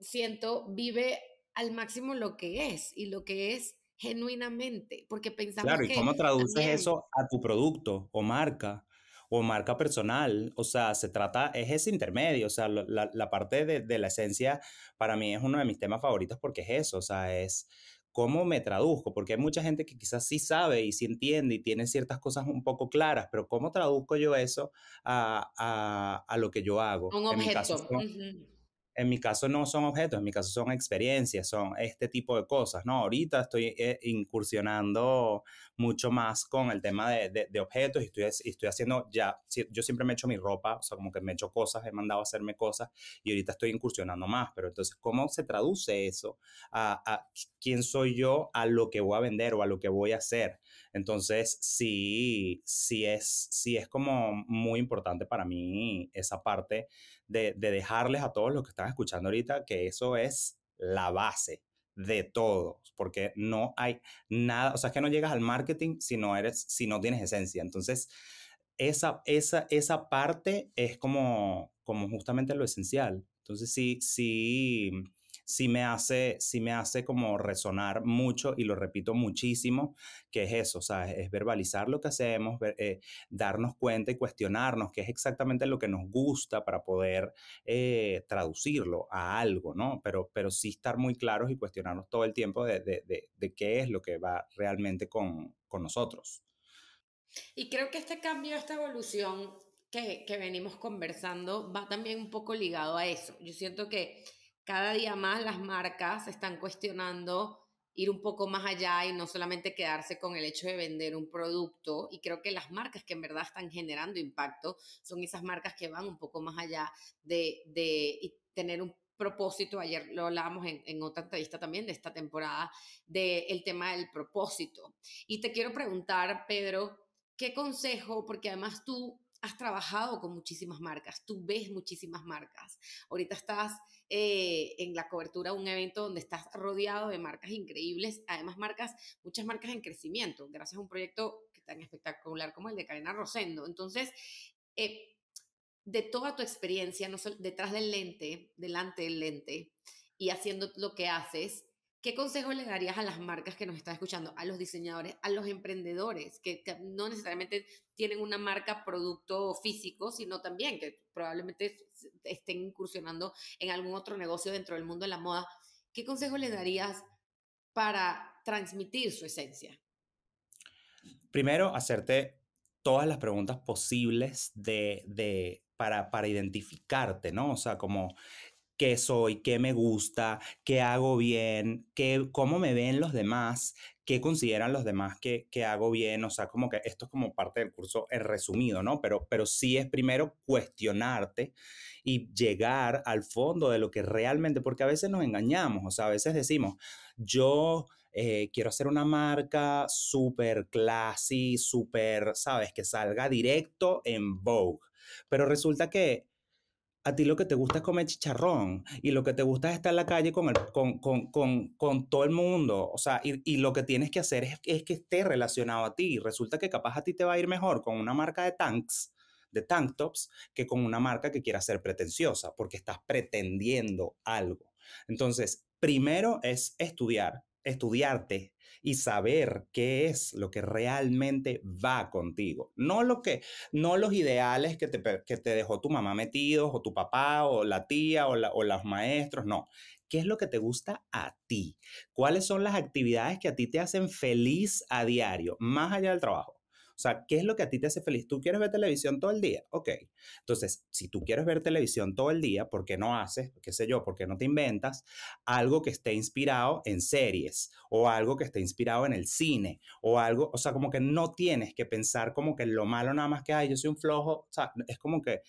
[SPEAKER 2] siento, vive al máximo lo que es y lo que es genuinamente, porque pensamos Claro, ¿y cómo traduces eso
[SPEAKER 1] a tu producto o marca? o marca personal, o sea, se trata, es ese intermedio, o sea, la, parte de, de, la esencia para mí es uno de mis temas favoritos porque es eso, o sea, es cómo me traduzco, porque hay mucha gente que quizás sí sabe y sí entiende y tiene ciertas cosas un poco claras, pero cómo traduzco yo eso a, lo que yo hago. Un en mi caso no son objetos, en mi caso son experiencias, son este tipo de cosas, ¿no? Ahorita estoy eh, incursionando mucho más con el tema de, de, objetos y estoy, estoy, haciendo ya, yo siempre me echo mi ropa, o sea, como que me echo cosas, he mandado a hacerme cosas y ahorita estoy incursionando más, pero entonces, ¿cómo se traduce eso a, a quién soy yo, a lo que voy a vender o a lo que voy a hacer? Entonces, sí, sí es, sí es como muy importante para mí esa parte de, dejarles a todos los que están escuchando ahorita que eso es la base de todo, porque no hay nada, o sea, es que no llegas al marketing si no eres, si no tienes esencia. Entonces, esa, esa, esa parte es como, como justamente lo esencial. Entonces, sí, sí, sí me hace, si me hace como resonar mucho y lo repito muchísimo, que es eso, o sea Es verbalizar lo que hacemos, eh, darnos cuenta y cuestionarnos qué es exactamente lo que nos gusta para poder eh, traducirlo a algo, ¿no? Pero, pero sí estar muy claros y cuestionarnos todo el tiempo de, de, de, de qué es lo que va realmente con, con nosotros.
[SPEAKER 2] Y creo que este cambio, esta evolución que, que, venimos conversando va también un poco ligado a eso. Yo siento que cada día más las marcas están cuestionando ir un poco más allá y no solamente quedarse con el hecho de vender un producto. Y creo que las marcas que en verdad están generando impacto son esas marcas que van un poco más allá de, tener un propósito. Ayer lo hablábamos en, otra entrevista también de esta temporada, del tema del propósito. Y te quiero preguntar, Pedro, ¿qué consejo? Porque además tú has trabajado con muchísimas marcas, tú ves muchísimas marcas. Ahorita estás eh, en la cobertura de un evento donde estás rodeado de marcas increíbles, además marcas, muchas marcas en crecimiento, gracias a un proyecto tan espectacular como el de Cadena Rosendo. Entonces, eh, de toda tu experiencia, no solo, detrás del lente, delante del lente, y haciendo lo que haces, ¿Qué consejo le darías a las marcas que nos están escuchando, a los diseñadores, a los emprendedores, que, no necesariamente tienen una marca producto físico, sino también que probablemente estén incursionando en algún otro negocio dentro del mundo de la moda? ¿Qué consejo le darías para transmitir su esencia?
[SPEAKER 1] Primero, hacerte todas las preguntas posibles de, para, para identificarte, ¿no? O sea, como qué soy, qué me gusta, qué hago bien, qué, cómo me ven los demás, qué consideran los demás que, que hago bien. O sea, como que esto es como parte del curso en resumido, ¿no? Pero, pero sí es primero cuestionarte y llegar al fondo de lo que realmente, porque a veces nos engañamos, o sea, a veces decimos, yo eh, quiero hacer una marca súper classy, súper, sabes, que salga directo en Vogue. Pero resulta que a ti lo que te gusta es comer chicharrón y lo que te gusta es estar en la calle con, con, todo el mundo, o sea, y, lo que tienes que hacer es, es, que esté relacionado a ti. Resulta que capaz a ti te va a ir mejor con una marca de tanks, de tank tops, que con una marca que quiera ser pretenciosa, porque estás pretendiendo algo. Entonces, primero es estudiar, estudiarte, y saber qué es lo que realmente va contigo. No, lo que, no los ideales que te, dejó tu mamá metidos o tu papá o la tía o, o los maestros, no. ¿Qué es lo que te gusta a ti? ¿Cuáles son las actividades que a ti te hacen feliz a diario, más allá del trabajo? O sea, ¿qué es lo que a ti te hace feliz? ¿Tú quieres ver televisión todo el día? Ok. Entonces, si tú quieres ver televisión todo el día, ¿por qué no haces, qué sé yo, por qué no te inventas algo que esté inspirado en series o algo que esté inspirado en el cine o algo, o sea, como que no tienes que pensar como que lo malo nada más que, ay, yo soy un flojo, o sea, es como que,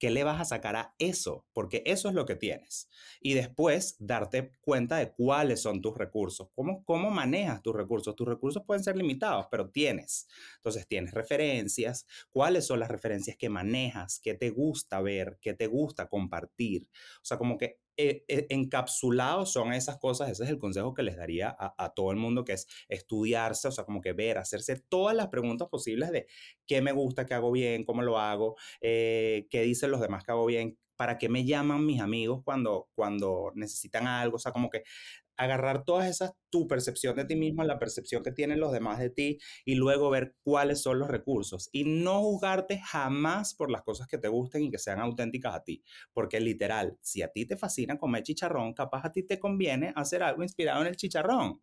[SPEAKER 1] ¿qué le vas a sacar a eso? Porque eso es lo que tienes. Y después darte cuenta de cuáles son tus recursos, cómo, cómo manejas tus recursos. Tus recursos pueden ser limitados, pero tienes. Entonces, tienes referencias, cuáles son las referencias que manejas, qué te gusta ver, qué te gusta compartir. O sea, como que eh, eh, encapsulados son esas cosas, ese es el consejo que les daría a, todo el mundo, que es estudiarse, o sea, como que ver, hacerse todas las preguntas posibles de qué me gusta, qué hago bien, cómo lo hago, eh, qué dicen los demás que hago bien, para qué me llaman mis amigos cuando, cuando necesitan algo, o sea, como que agarrar todas esas, tu percepción de ti mismo, la percepción que tienen los demás de ti y luego ver cuáles son los recursos y no juzgarte jamás por las cosas que te gusten y que sean auténticas a ti, porque literal, si a ti te fascina comer chicharrón, capaz a ti te conviene hacer algo inspirado en el chicharrón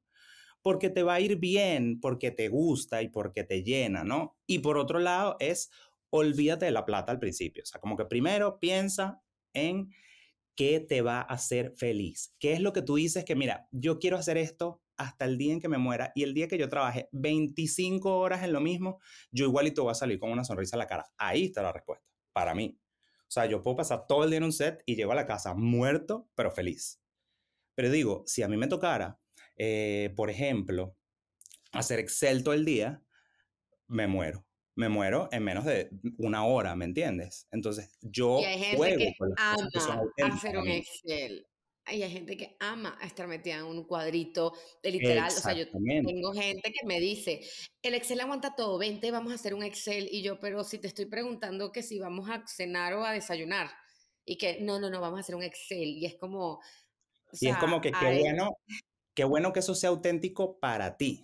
[SPEAKER 1] porque te va a ir bien, porque te gusta y porque te llena, ¿no? Y por otro lado es, olvídate de la plata al principio, o sea, como que primero piensa en ¿Qué te va a hacer feliz? ¿Qué es lo que tú dices que, mira, yo quiero hacer esto hasta el día en que me muera y el día que yo trabaje 25 horas en lo mismo, yo igualito va a salir con una sonrisa en la cara? Ahí está la respuesta, para mí. O sea, yo puedo pasar todo el día en un set y llego a la casa muerto, pero feliz. Pero digo, si a mí me tocara, eh, por ejemplo, hacer Excel todo el día, me muero me muero en menos de una hora, ¿me entiendes? Entonces, yo hay gente juego que ama hacer un
[SPEAKER 2] Excel. Y hay gente que ama estar metida en un cuadrito de literal. O sea, yo tengo gente que me dice, el Excel aguanta todo, vente, vamos a hacer un Excel. Y yo, pero si te estoy preguntando que si vamos a cenar o a desayunar. Y que, no, no, no, vamos a hacer un Excel. Y es como... O
[SPEAKER 1] y es como que qué bueno, qué bueno que eso sea auténtico para ti.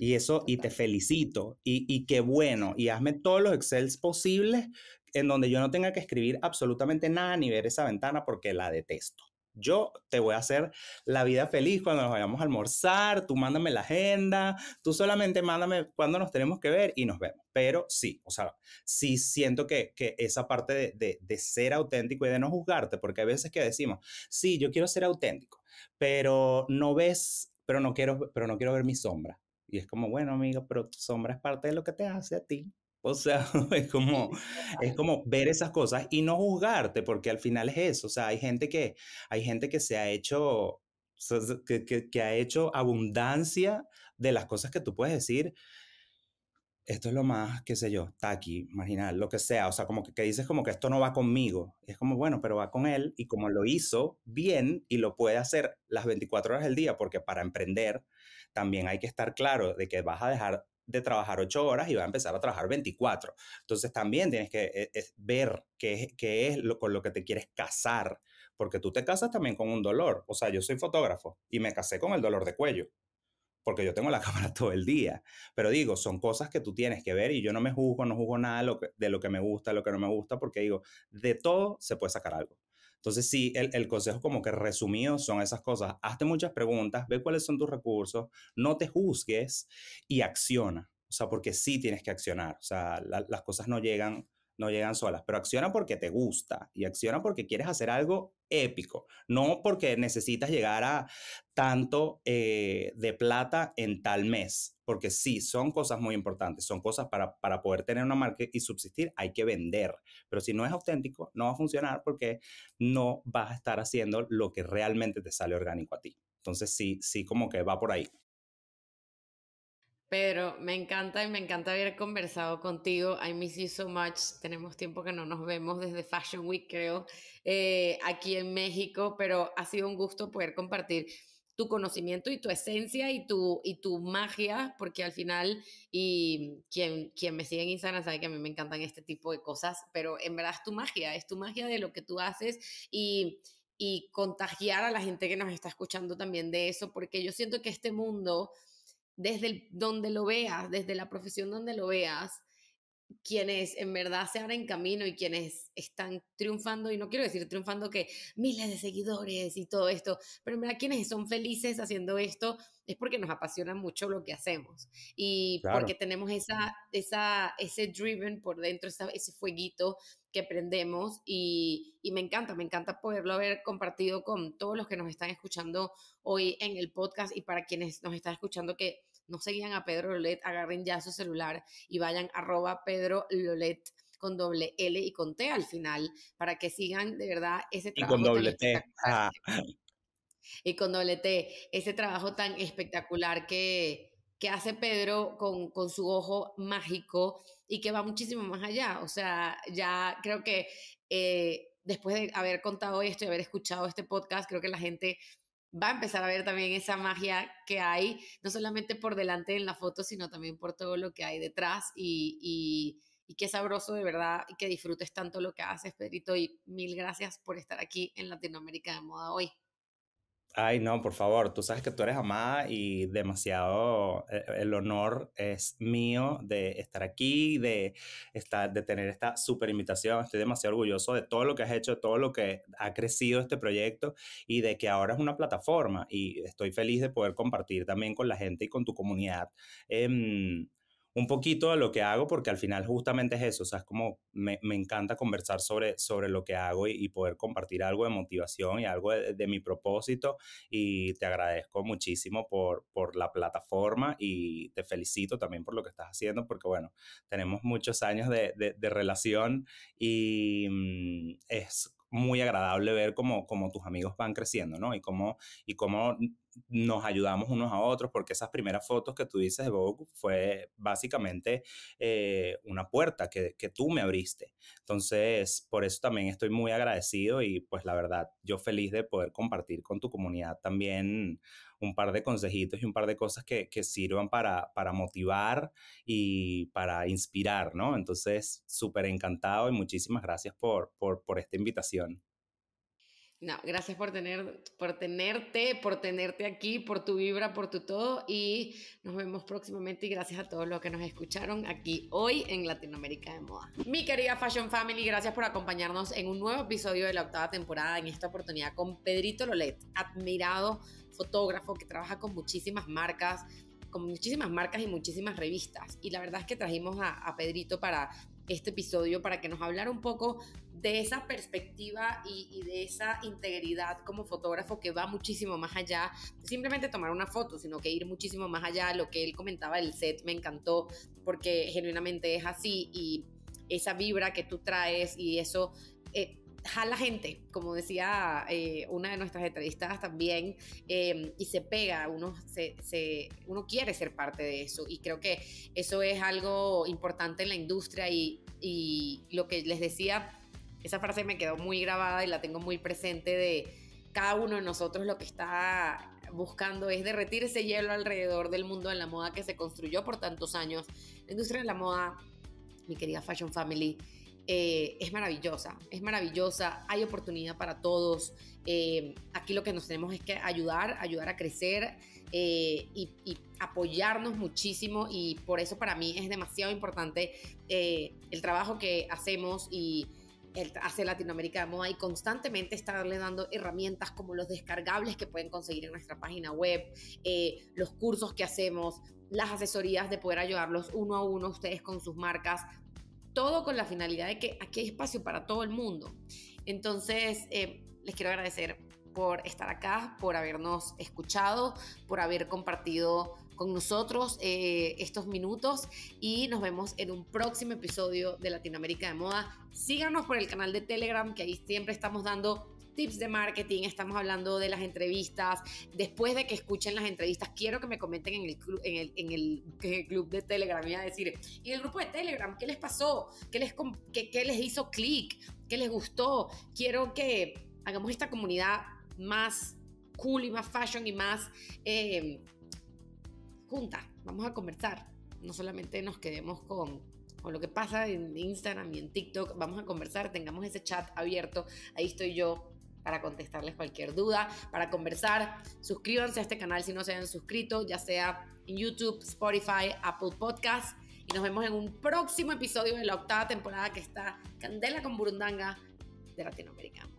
[SPEAKER 1] Y eso, y te felicito, y, y qué bueno, y hazme todos los excels posibles en donde yo no tenga que escribir absolutamente nada ni ver esa ventana porque la detesto. Yo te voy a hacer la vida feliz cuando nos vayamos a almorzar, tú mándame la agenda, tú solamente mándame cuando nos tenemos que ver y nos vemos. Pero sí, o sea, sí siento que, que esa parte de, de, ser auténtico y de no juzgarte, porque hay veces que decimos, sí, yo quiero ser auténtico, pero no ves, pero no quiero, pero no quiero ver mi sombra. Y es como, bueno, amigo, pero tu sombra es parte de lo que te hace a ti. O sea, (laughs) es como, es como ver esas cosas y no juzgarte, porque al final es eso. O sea, hay gente que, hay gente que se ha hecho, que, ha hecho abundancia de las cosas que tú puedes decir. Esto es lo más, qué sé yo, taqui, imaginar lo que sea. O sea, como que, que dices como que esto no va conmigo. es como, bueno, pero va con él y como lo hizo bien y lo puede hacer las 24 horas del día, porque para emprender también hay que estar claro de que vas a dejar de trabajar ocho horas y vas a empezar a trabajar 24. Entonces también tienes que eh, ver qué, qué es lo, con lo que te quieres casar, porque tú te casas también con un dolor. O sea, yo soy fotógrafo y me casé con el dolor de cuello, porque yo tengo la (laughs) cámara todo el día. Pero digo, son cosas que tú tienes que ver y yo no me juzgo, no juzgo nada de lo que, me gusta, lo que no me gusta, porque digo, de todo se puede sacar algo. Entonces, sí, el, consejo como que resumido son esas cosas. Hazte muchas preguntas, ve cuáles son tus recursos, no te juzgues y acciona. O sea, porque sí tienes que accionar. O sea, las cosas no llegan no llegan solas, pero acciona porque te gusta y acciona porque quieres hacer algo épico, no porque necesitas llegar a tanto eh, de plata en tal mes, porque sí, son cosas muy importantes, son cosas para, para poder tener una marca y subsistir, hay que vender, pero si no es auténtico, no va a funcionar porque no vas a estar haciendo lo que realmente te sale orgánico a ti. Entonces sí, sí, como que va por ahí.
[SPEAKER 2] Pedro, me encanta y me encanta haber conversado contigo. I miss you so much. Tenemos tiempo que no nos vemos desde Fashion Week, creo, eh, aquí en México, pero ha sido un gusto poder compartir tu conocimiento y tu esencia y tu, y tu magia, porque al final, y quien, quien me sigue en Instagram sabe que a mí me encantan este tipo de cosas, pero en verdad es tu magia, es tu magia de lo que tú haces y y contagiar a la gente que nos está escuchando también de eso, porque yo siento que este mundo desde donde lo veas, desde la profesión donde lo veas, quienes en verdad se en camino y quienes están triunfando, y no quiero decir triunfando que miles de seguidores y todo esto, pero mira quienes son felices haciendo esto es porque nos apasiona mucho lo que hacemos y porque tenemos esa, esa, ese driven por dentro, ese fueguito que prendemos y, me encanta, me encanta poderlo haber compartido con todos los que nos están escuchando hoy en el podcast y para quienes nos están escuchando que no seguían a Pedro Lolet, agarren ya su celular y vayan arroba Pedro Lolet con doble L y con T al final, para que sigan de verdad ese trabajo. Y con doble T. Y con doble T, ese trabajo tan espectacular que, que hace Pedro con, con, su ojo mágico y que va muchísimo más allá. O sea, ya creo que eh, después de haber contado esto y haber escuchado este podcast, creo que la gente va a empezar a ver también esa magia que hay, no solamente por delante en la foto, sino también por todo lo que hay detrás y, y, qué sabroso de verdad y que disfrutes tanto lo que haces, Pedrito, y mil gracias por estar aquí en Latinoamérica de Moda hoy.
[SPEAKER 1] Ay, no, por favor, tú sabes que tú eres amada y demasiado eh, eh, el honor es mío de estar aquí, de, estar, de tener esta super invitación. Estoy demasiado orgulloso de todo lo que has hecho, de todo lo que ha crecido este proyecto y de que ahora es una plataforma y estoy feliz de poder compartir también con la gente y con tu comunidad. Em, un poquito a lo que hago, porque al final justamente es eso, o sea, es como me, encanta conversar sobre, sobre lo que hago y, poder compartir algo de motivación y algo de, mi propósito y te agradezco muchísimo por, por, la plataforma y te felicito también por lo que estás haciendo, porque bueno, tenemos muchos años de, relación y mm, es muy agradable ver cómo, cómo tus amigos van creciendo, ¿no? Y cómo, y cómo nos ayudamos unos a otros, porque esas primeras fotos que tú dices de Vogue fue básicamente eh, una puerta que, tú me abriste. Entonces, por eso también estoy muy agradecido y pues la verdad, yo feliz de poder compartir con tu comunidad también un par de consejitos y un par de cosas que, sirvan para, motivar y para inspirar, ¿no? Entonces, súper encantado y muchísimas gracias por esta invitación.
[SPEAKER 2] No, gracias por, tener, por tenerte, por tenerte aquí, por tu vibra, por tu todo y nos vemos próximamente y gracias a todos los que nos escucharon aquí hoy en Latinoamérica de Moda. Mi querida Fashion Family, gracias por acompañarnos en un nuevo episodio de la octava temporada, en esta oportunidad con Pedrito Lolet, admirado fotógrafo que trabaja con muchísimas marcas, con muchísimas marcas y muchísimas revistas. Y la verdad es que trajimos a, a, Pedrito para este episodio para que nos hablara un poco de esa perspectiva y, de esa integridad como fotógrafo que va muchísimo más allá de simplemente tomar una foto, sino que ir muchísimo más allá. Lo que él comentaba del set me encantó porque genuinamente es así y esa vibra que tú traes y eso eh, jala gente, como decía eh, una de nuestras entrevistadas también, em, y se pega, uno, uno quiere ser parte de eso y creo que eso es algo importante en la industria y, lo que les decía, esa frase me quedó muy grabada y la tengo muy presente de cada uno de nosotros lo que está buscando es derretir ese hielo alrededor del mundo de la moda que se construyó por tantos años. La industria de la moda, mi querida Fashion Family, eh, es maravillosa, es maravillosa, hay oportunidad para todos. Eh, aquí lo que nos tenemos es que ayudar, ayudar a crecer eh, y, apoyarnos muchísimo y por eso para mí es demasiado importante el trabajo que hacemos y el, hace Latinoamérica de Moda y constantemente estarle dando herramientas como los descargables que pueden conseguir en nuestra página web, los cursos que hacemos, las asesorías de poder ayudarlos uno a uno ustedes con sus marcas, todo con la finalidad de que aquí hay espacio para todo el mundo. Entonces, eh, les quiero agradecer por estar acá, por habernos escuchado, por haber compartido con nosotros eh, estos minutos y nos vemos en un próximo episodio de Latinoamérica de Moda. Síganos por el canal de Telegram, que ahí siempre estamos dando tips de marketing, estamos hablando de las entrevistas. Después de que escuchen las entrevistas, quiero que me comenten en el, (laughs) en el, club de Telegram, y a decir, y el grupo de Telegram, ¿qué les pasó? ¿Qué les, qué, les hizo clic? ¿Qué les gustó? Quiero que hagamos esta comunidad más cool y más fashion y más eh, junta. Vamos a conversar. No solamente nos quedemos con, con, lo que pasa en Instagram y en TikTok. Vamos a conversar, tengamos ese chat abierto. Ahí estoy yo para contestarles cualquier duda, para conversar. Suscríbanse a este canal si no se han suscrito, ya sea en YouTube, Spotify, Apple Podcasts. Y nos vemos en un próximo episodio de la octava temporada que está Candela con Burundanga de Latinoamérica.